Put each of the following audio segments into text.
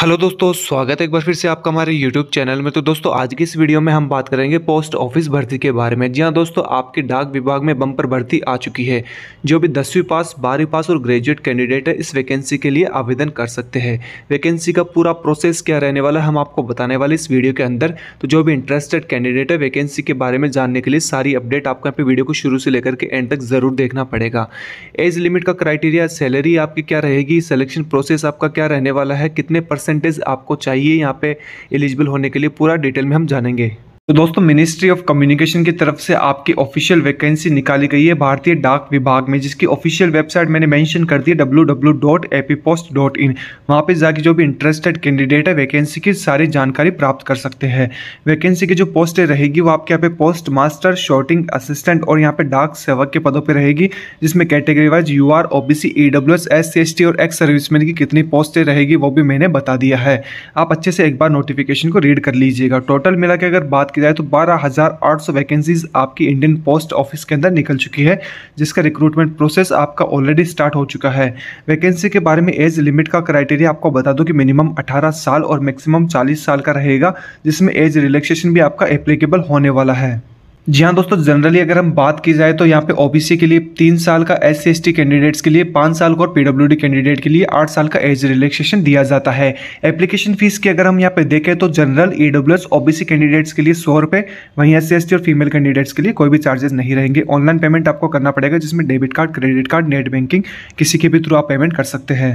hello दोस्तों स्वागत है एक बार फिर से आपका हमारे यूट्यूब चैनल में तो दोस्तों आज की इस वीडियो में हम बात करेंगे पोस्ट ऑफिस भर्ती के बारे में जी हाँ दोस्तों आपके डाक विभाग में बम्पर भर्ती आ चुकी है जो भी दसवीं पास बारहवीं पास और ग्रेजुएट कैंडिडेट है इस वैकेंसी के लिए आवेदन कर सकते हैं वैकेंसी का पूरा प्रोसेस क्या रहने वाला है हम आपको बताने वाले इस वीडियो के अंदर तो जो भी इंटरेस्टेड कैंडिडेट है वैकेंसी के बारे में जानने के लिए सारी अपडेट आपको यहाँ पे वीडियो को शुरू से लेकर के एंड तक ज़रूर देखना पड़ेगा एज लिमिट का क्राइटेरिया सैलरी आपकी क्या रहेगी सिलेक्शन प्रोसेस आपका क्या रहने वाला है कितने परसेंट परसेंटेज आपको चाहिए यहाँ पे एलिजिबल होने के लिए पूरा डिटेल में हम जानेंगे तो दोस्तों मिनिस्ट्री ऑफ कम्युनिकेशन की तरफ से आपकी ऑफिशियल वैकेंसी निकाली गई है भारतीय डाक विभाग में जिसकी ऑफिशियल वेबसाइट मैंने मेंशन कर दी है W W dot A P post dot in वहाँ पर जाके जो भी इंटरेस्टेड कैंडिडेट है वैकेंसी की सारी जानकारी प्राप्त कर सकते हैं वैकेंसी की जो पोस्टें रहेगी वो आपके यहाँ पे पोस्ट मास्टर शॉर्टिंग असिस्टेंट और यहाँ पे डाक सेवक के पदों पर रहेगी जिसमें category wise U R O B C E W S S C S T और एक्स सर्विसमैन की कितनी पोस्टें रहेगी वो भी मैंने बता दिया है आप अच्छे से एक बार नोटिफिकेशन को रीड कर लीजिएगा टोटल मिला के अगर बात की जाए तो बारह हज़ार आठ सौ वैकेंसीज आपकी इंडियन पोस्ट ऑफिस के अंदर निकल चुकी है जिसका रिक्रूटमेंट प्रोसेस आपका ऑलरेडी स्टार्ट हो चुका है वैकेंसी के बारे में एज लिमिट का क्राइटेरिया आपको बता दूं कि मिनिमम 18 साल और मैक्सिमम 40 साल का रहेगा जिसमें एज रिलैक्सेशन भी आपका एप्लीकेबल होने वाला है जी हाँ दोस्तों जनरली अगर हम बात की जाए तो यहाँ पे ओबीसी के लिए तीन साल का एस सी कैंडिडेट्स के लिए पाँच साल का और पीडब्ल्यूडी कैंडिडेट के लिए आठ साल का एज रिलैक्सेशन दिया जाता है एप्लीकेशन फीस की अगर हम यहाँ पे देखें तो general E W S OBC candidates के लिए सौ रुपये वहीं एस सी और फीमेल कैंडिडेट्स के लिए कोई भी चार्जेस नहीं रहेंगे ऑनलाइन पेमेंट आपको करना पड़ेगा जिसमें debit card credit card net banking किसी के भी थ्रू आप पेमेंट कर सकते हैं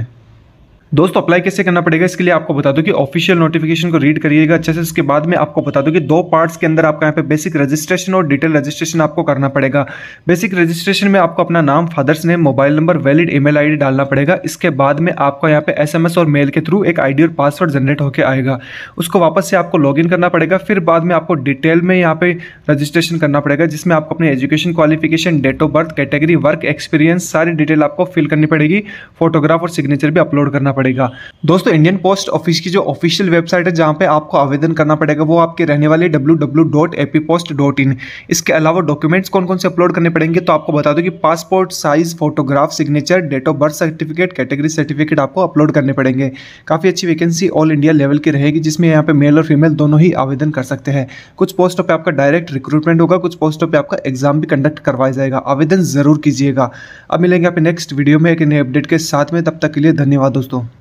दोस्तों अप्लाई कैसे करना पड़ेगा इसके लिए आपको बता दो कि ऑफिशियल नोटिफिकेशन को रीड करिएगा अच्छे से उसके बाद में आपको बता दो कि दो पार्ट्स के अंदर आपका यहाँ पे बेसिक रजिस्ट्रेशन और डिटेल रजिस्ट्रेशन आपको करना पड़ेगा बेसिक रजिस्ट्रेशन में आपको अपना नाम father's name mobile number valid email ID डालना पड़ेगा इसके बाद में आपको यहाँ पे एस और मेल के थ्रू एक आईडी और पासवर्ड जनरेट होकर आएगा उसको वापस से आपको लॉग करना पड़ेगा फिर बाद में आपको डिटेल में यहाँ पे रजिस्ट्रेशन करना पड़ेगा जिसमें आपको अपनी education qualification date of birth category work experience सारी डिटेल आपको फिल करनी पड़ेगी फोटोग्राफ और सिग्नेचर भी अपलोड करना पड़ेगा पड़ेगा दोस्तों इंडियन पोस्ट ऑफिस की जो ऑफिशियल वेबसाइट है जहाँ पे आपको आवेदन करना पड़ेगा वो आपके रहने वाले डब्ल्यू इसके अलावा डॉक्यूमेंट्स कौन कौन से अपलोड करने पड़ेंगे तो आपको बता दो कि passport size photograph signature date of birth certificate category certificate आपको अपलोड करने पड़ेंगे काफ़ी अच्छी वैकेंसी ऑल इंडिया लेवल की रहेगी जिसमें यहाँ पे मेल और फीमेल दोनों ही आवेदन कर सकते हैं कुछ पोस्टों पर आपका डायरेक्ट रिक्रूटमेंट होगा कुछ पोस्टों पर आपका एग्जाम भी कंडक्ट करवाया जाएगा आवेदन जरूर कीजिएगा अब मिलेंगे आप नेक्स्ट वीडियो में एक नए अपडेट के साथ में तब तक के लिए धन्यवाद दोस्तों